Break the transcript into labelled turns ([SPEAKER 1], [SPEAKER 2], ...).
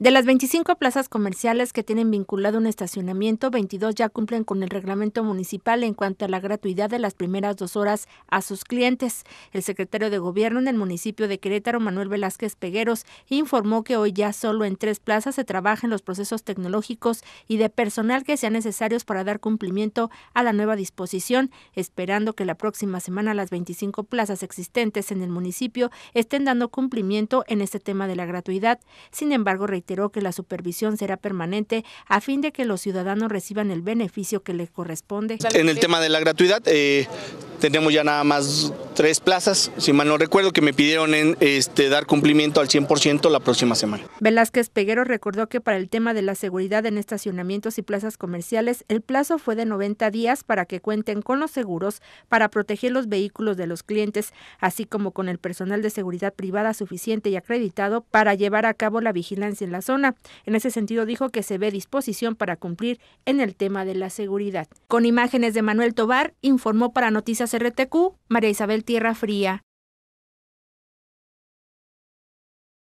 [SPEAKER 1] De las 25 plazas comerciales que tienen vinculado un estacionamiento, 22 ya cumplen con el reglamento municipal en cuanto a la gratuidad de las primeras dos horas a sus clientes. El secretario de Gobierno en el municipio de Querétaro, Manuel Velázquez Pegueros, informó que hoy ya solo en tres plazas se trabajan los procesos tecnológicos y de personal que sean necesarios para dar cumplimiento a la nueva disposición, esperando que la próxima semana las 25 plazas existentes en el municipio estén dando cumplimiento en este tema de la gratuidad. Sin embargo, reiteró que la supervisión será permanente a fin de que los ciudadanos reciban el beneficio que les corresponde. En el tema de
[SPEAKER 2] la gratuidad, eh, tenemos ya nada más tres plazas, si mal no recuerdo, que me pidieron en, este, dar cumplimiento al 100% la próxima semana.
[SPEAKER 1] Velázquez Peguero recordó que para el tema de la seguridad en estacionamientos y plazas comerciales, el plazo fue de 90 días para que cuenten con los seguros para proteger los vehículos de los clientes, así como con el personal de seguridad privada suficiente y acreditado para llevar a cabo la vigilancia en la zona. En ese sentido dijo que se ve disposición para cumplir en el tema de la seguridad. Con imágenes de Manuel Tobar, informó para Noticias RTQ María Isabel tierra fría